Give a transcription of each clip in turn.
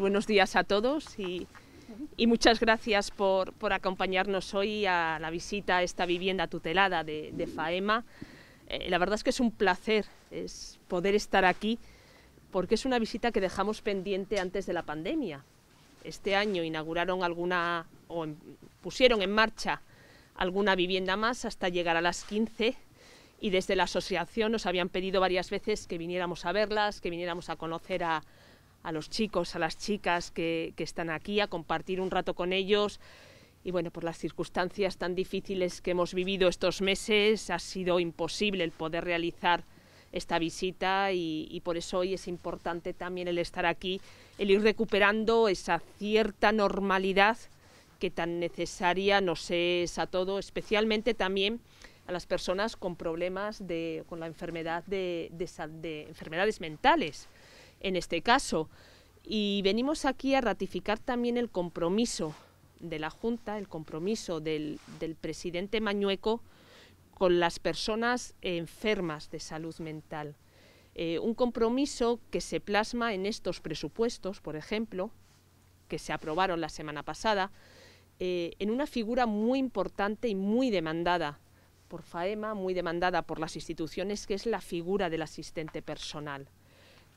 Buenos días a todos y, muchas gracias por, acompañarnos hoy a la visita a esta vivienda tutelada de, FAEMA. Eh, la verdad es que es un placer es poder estar aquí porque es una visita que dejamos pendiente antes de la pandemia. Este año inauguraron alguna o pusieron en marcha alguna vivienda más hasta llegar a las 15 y desde la asociación nos habían pedido varias veces que viniéramos a verlas, que viniéramos a conocer a, a los chicos, a las chicas que, están aquí, a compartir un rato con ellos. Y bueno, por las circunstancias tan difíciles que hemos vivido estos meses, ha sido imposible el poder realizar esta visita y, por eso hoy es importante también el estar aquí, el ir recuperando esa cierta normalidad que tan necesaria nos es a todo, especialmente también a las personas con problemas de, con la enfermedad de, de enfermedades mentales en este caso. Y venimos aquí a ratificar también el compromiso de la Junta, el compromiso del, presidente Mañueco con las personas enfermas de salud mental. Eh, un compromiso que se plasma en estos presupuestos, por ejemplo, que se aprobaron la semana pasada, eh, en una figura muy importante y muy demandada por FAEMA, muy demandada por las instituciones, que es la figura del asistente personal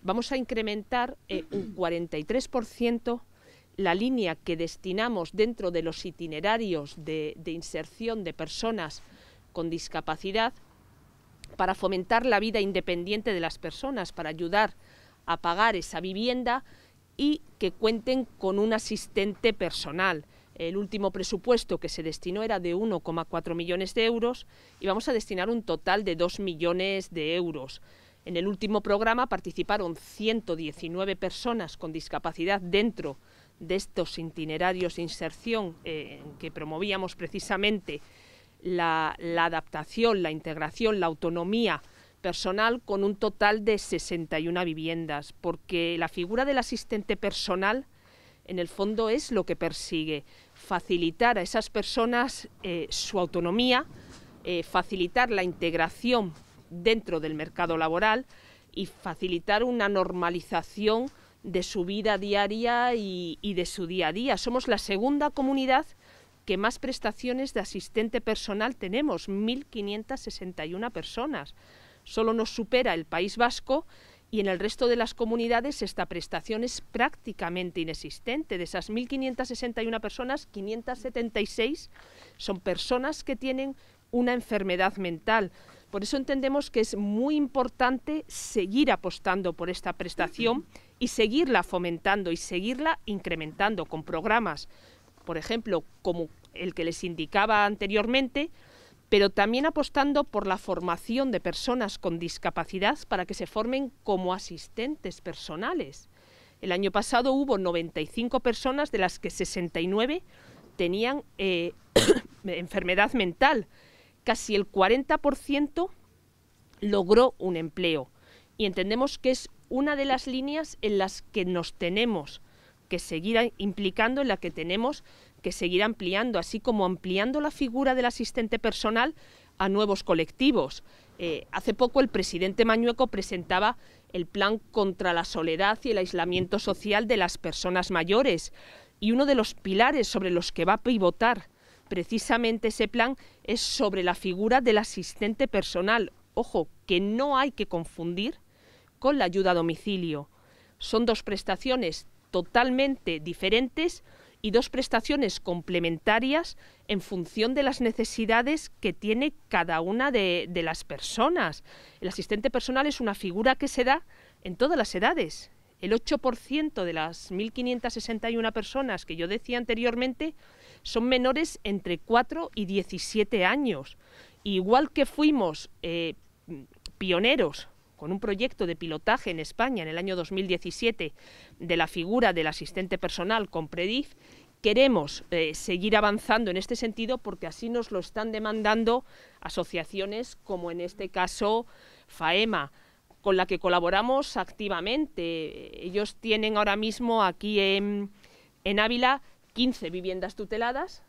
vamos a incrementar eh, un 43% la línea que destinamos dentro de los itinerarios de, de inserción de personas con discapacidad para fomentar la vida independiente de las personas, para ayudar a pagar esa vivienda y que cuenten con un asistente personal. El último presupuesto que se destinó era de 1,4 millones de euros y vamos a destinar un total de 2 millones de euros. En el último programa participaron 119 personas con discapacidad dentro de estos itinerarios de inserción eh, que promovíamos precisamente la, adaptación, la integración, la autonomía personal con un total de 61 viviendas, porque la figura del asistente personal en el fondo es lo que persigue, facilitar a esas personas eh, su autonomía, eh, facilitar la integración dentro del mercado laboral y facilitar una normalización de su vida diaria y, de su día a día. Somos la segunda comunidad que más prestaciones de asistente personal tenemos, 1.561 personas. Solo nos supera el País Vasco y en el resto de las comunidades esta prestación es prácticamente inexistente. De esas 1.561 personas, 576 son personas que tienen una enfermedad mental. Por eso entendemos que es muy importante seguir apostando por esta prestación y seguirla fomentando y seguirla incrementando con programas, por ejemplo, como el que les indicaba anteriormente, pero también apostando por la formación de personas con discapacidad para que se formen como asistentes personales. El año pasado hubo 95 personas de las que 69 tenían eh, enfermedad mental casi el 40% logró un empleo. Y entendemos que es una de las líneas en las que nos tenemos que seguir implicando, en la que tenemos que seguir ampliando, así como ampliando la figura del asistente personal a nuevos colectivos. Eh, hace poco el presidente Mañueco presentaba el plan contra la soledad y el aislamiento social de las personas mayores y uno de los pilares sobre los que va a pivotar precisamente ese plan es sobre la figura del asistente personal. Ojo, que no hay que confundir con la ayuda a domicilio. Son dos prestaciones totalmente diferentes y dos prestaciones complementarias en función de las necesidades que tiene cada una de, las personas. El asistente personal es una figura que se da en todas las edades, el 8% de las 1.561 personas que yo decía anteriormente son menores entre 4 y 17 años. Igual que fuimos eh, pioneros con un proyecto de pilotaje en España en el año 2017 de la figura del asistente personal con PREDIF, queremos eh, seguir avanzando en este sentido porque así nos lo están demandando asociaciones como en este caso FAEMA, con la que colaboramos activamente. Ellos tienen ahora mismo aquí en Ávila 15 viviendas tuteladas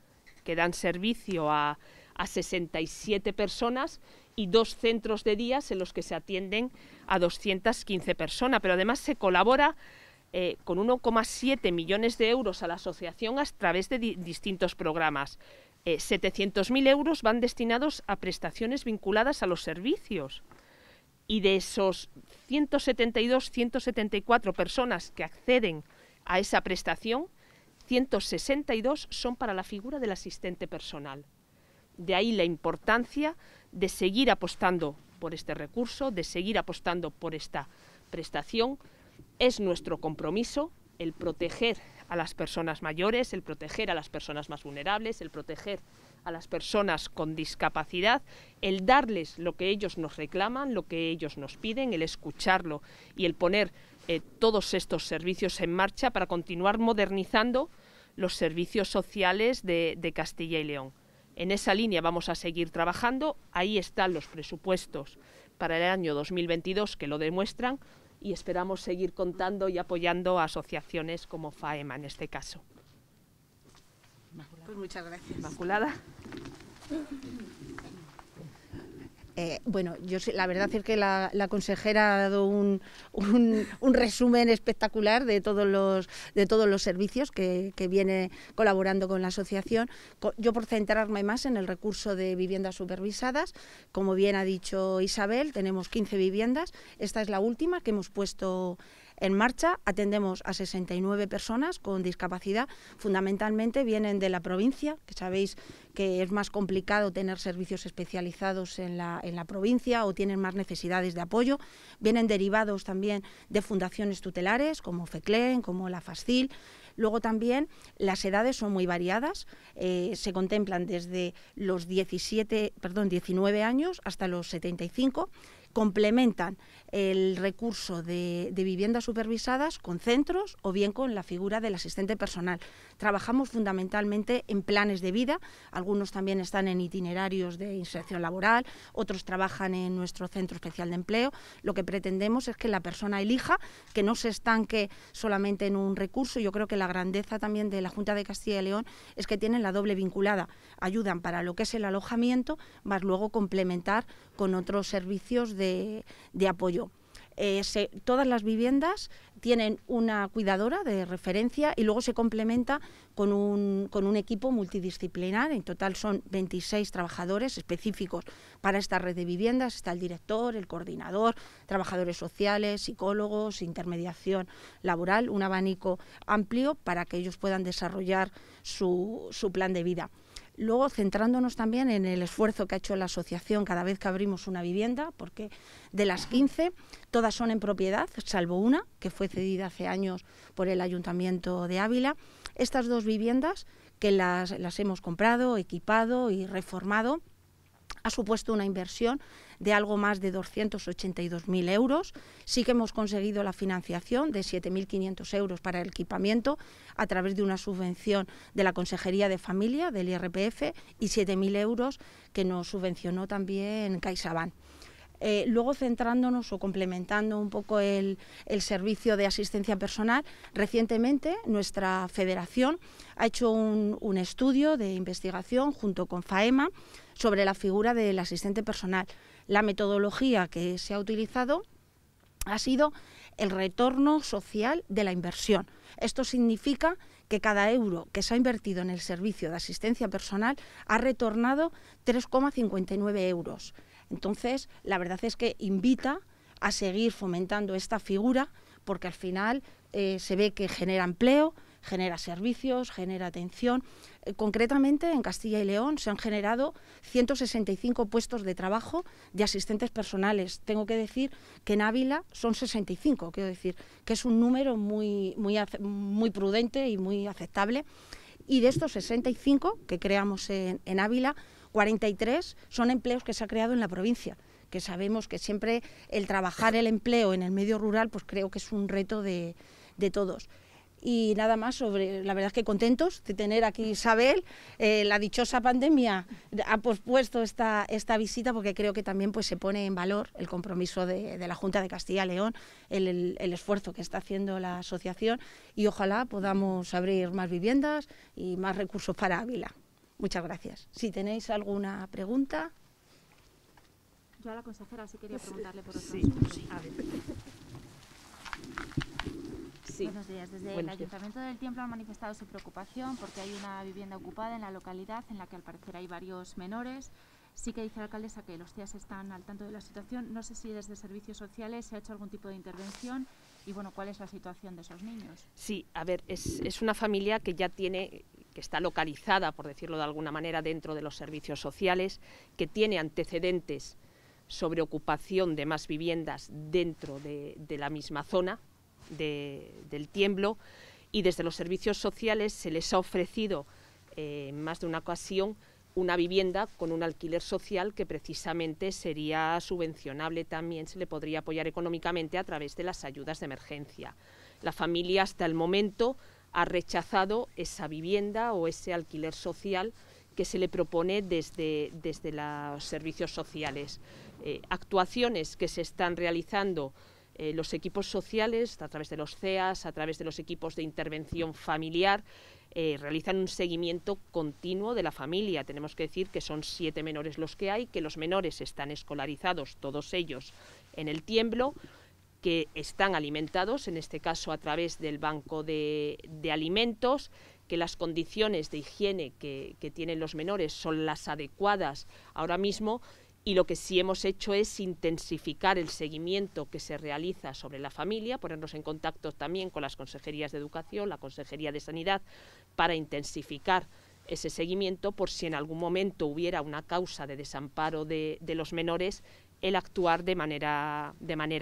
que dan servicio a, 67 personas y dos centros de días en los que se atienden a 215 personas. Pero además se colabora eh, con 1,7 millones de euros a la asociación a través de distintos programas. 700.000 eh, euros van destinados a prestaciones vinculadas a los servicios. Y de esos 172, 174 personas que acceden a esa prestación, 162 son para la figura del asistente personal. De ahí la importancia de seguir apostando por este recurso, de seguir apostando por esta prestación. Es nuestro compromiso el proteger a las personas mayores, el proteger a las personas más vulnerables, el proteger a las personas con discapacidad, el darles lo que ellos nos reclaman, lo que ellos nos piden, el escucharlo y el poner eh, todos estos servicios en marcha para continuar modernizando los servicios sociales de, Castilla y León. En esa línea vamos a seguir trabajando, ahí están los presupuestos para el año 2022 que lo demuestran y esperamos seguir contando y apoyando a asociaciones como FAEMA en este caso. Pues muchas gracias. Eh, bueno, yo la verdad es que la, consejera ha dado un, resumen espectacular de todos los, de todos los servicios que, que, viene colaborando con la asociación. Yo por centrarme más en el recurso de viviendas supervisadas, como bien ha dicho Isabel, tenemos 15 viviendas. Esta es la última que hemos puesto en marcha atendemos a 69 personas con discapacidad, fundamentalmente vienen de la provincia, que sabéis que es más complicado tener servicios especializados en la, provincia o tienen más necesidades de apoyo, vienen derivados también de fundaciones tutelares como FECLEN, como la FASCIL, Luego también las edades son muy variadas, eh, se contemplan desde los 17, perdón, 19 años hasta los 75 complementan el recurso de, viviendas supervisadas con centros o bien con la figura del asistente personal. Trabajamos fundamentalmente en planes de vida, algunos también están en itinerarios de inserción laboral, otros trabajan en nuestro centro especial de empleo. Lo que pretendemos es que la persona elija, que no se estanque solamente en un recurso. Yo creo que la grandeza también de la Junta de Castilla y León es que tienen la doble vinculada. Ayudan para lo que es el alojamiento, más luego complementar con otros servicios de de, apoyo. Eh, todas las viviendas tienen una cuidadora de referencia y luego se complementa con un, con un, equipo multidisciplinar. En total son 26 trabajadores específicos para esta red de viviendas. Está el director, el coordinador, trabajadores sociales, psicólogos, intermediación laboral, un abanico amplio para que ellos puedan desarrollar su plan de vida. Luego, centrándonos también en el esfuerzo que ha hecho la asociación cada vez que abrimos una vivienda, porque de las 15, todas son en propiedad, salvo una, que fue cedida hace años por el Ayuntamiento de Ávila. Estas dos viviendas que las, las hemos comprado, equipado y reformado ha supuesto una inversión de algo más de 282.000 euros. Sí que hemos conseguido la financiación de 7.500 euros para el equipamiento a través de una subvención de la Consejería de Familia del IRPF y 7.000 euros que nos subvencionó también CaixaBank. Eh, luego centrándonos o complementando un poco el, servicio de asistencia personal, recientemente nuestra federación ha hecho un, un estudio de investigación junto con FAEMA sobre la figura del asistente personal. La metodología que se ha utilizado ha sido el retorno social de la inversión. Esto significa que cada euro que se ha invertido en el servicio de asistencia personal ha retornado 3,59 euros. Entonces, la verdad es que invita a seguir fomentando esta figura porque al final eh, se ve que genera empleo, genera servicios, genera atención. Concretamente, en Castilla y León se han generado 165 puestos de trabajo de asistentes personales. Tengo que decir que en Ávila son 65, quiero decir, que es un número muy, muy, prudente y muy aceptable. Y de estos 65 que creamos en, Ávila, 43 son empleos que se ha creado en la provincia que sabemos que siempre el trabajar el empleo en el medio rural, pues creo que es un reto de, de todos y nada más sobre, la verdad es que contentos de tener aquí Isabel. Eh, la dichosa pandemia ha pospuesto esta, esta visita porque creo que también pues, se pone en valor el compromiso de, la Junta de Castilla León, el, esfuerzo que está haciendo la asociación y ojalá podamos abrir más viviendas y más recursos para Ávila. Muchas gracias. Si tenéis alguna pregunta. Yo la consejera sí quería preguntarle por Buenos días. Desde el Ayuntamiento del Tiempo han manifestado su preocupación porque hay una vivienda ocupada en la localidad en la que al parecer hay varios menores. Sí que dice la alcaldesa que los tías están al tanto de la situación. No sé si desde servicios sociales se ha hecho algún tipo de intervención y bueno, cuál es la situación de esos niños. Sí, a ver, es, una familia que ya tiene que está localizada, por decirlo de alguna manera, dentro de los servicios sociales, que tiene antecedentes sobre ocupación de más viviendas dentro de la misma zona, del tiemblo y desde los servicios sociales se les ha ofrecido eh, en más de una ocasión una vivienda con un alquiler social que precisamente sería subvencionable también, se le podría apoyar económicamente a través de las ayudas de emergencia. La familia hasta el momento ha rechazado esa vivienda o ese alquiler social que se le propone desde, desde los servicios sociales. Eh, actuaciones que se están realizando eh, los equipos sociales, a través de los CEAS, a través de los equipos de intervención familiar, eh, realizan un seguimiento continuo de la familia. Tenemos que decir que son siete menores los que hay, que los menores están escolarizados, todos ellos, en el tiemblo que están alimentados, en este caso a través del banco de, alimentos, que las condiciones de higiene que tienen los menores son las adecuadas ahora mismo y lo que sí hemos hecho es intensificar el seguimiento que se realiza sobre la familia, ponernos en contacto también con las consejerías de educación, la consejería de sanidad, para intensificar ese seguimiento por si en algún momento hubiera una causa de desamparo de, los menores, el actuar de manera,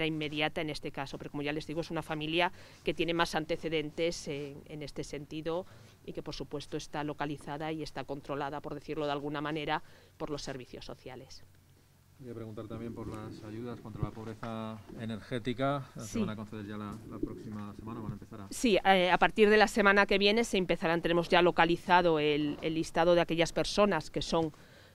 inmediata en este caso, Pero como ya les digo, es una familia que tiene más antecedentes en este sentido y que por supuesto está localizada y está controlada, por decirlo de alguna manera, por los servicios sociales a preguntar también por las ayudas contra la pobreza energética. Se van a conceder ya la, próxima semana, van a empezar a... Sí, eh, a partir de la semana que viene se empezarán, tenemos ya localizado el, listado de aquellas personas que son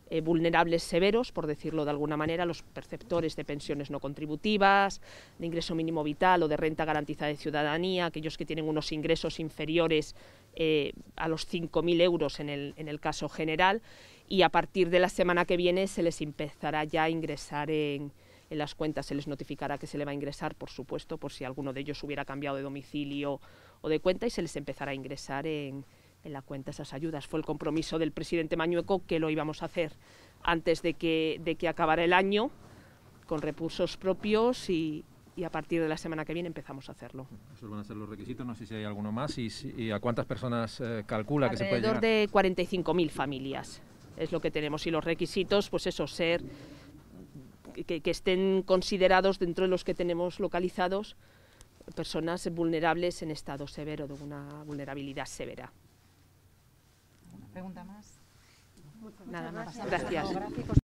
eh, vulnerables severos, por decirlo de alguna manera, los perceptores de pensiones no contributivas, de ingreso mínimo vital o de renta garantizada de ciudadanía, aquellos que tienen unos ingresos inferiores eh, a los 5.000 euros en el, en el caso general y a partir de la semana que viene se les empezará ya a ingresar en, las cuentas, se les notificará que se le va a ingresar, por supuesto, por si alguno de ellos hubiera cambiado de domicilio o de cuenta y se les empezará a ingresar en, la cuenta esas ayudas. Fue el compromiso del presidente Mañueco que lo íbamos a hacer antes de que, acabara el año con recursos propios y, a partir de la semana que viene empezamos a hacerlo. Esos van a ser los requisitos, no sé si hay alguno más y, a cuántas personas eh, calcula que se puede llegar. de 45.000 familias es lo que tenemos. Y los requisitos, pues eso, ser que, estén considerados dentro de los que tenemos localizados personas vulnerables en estado severo, de una vulnerabilidad severa. pregunta más? Nada más. gracias.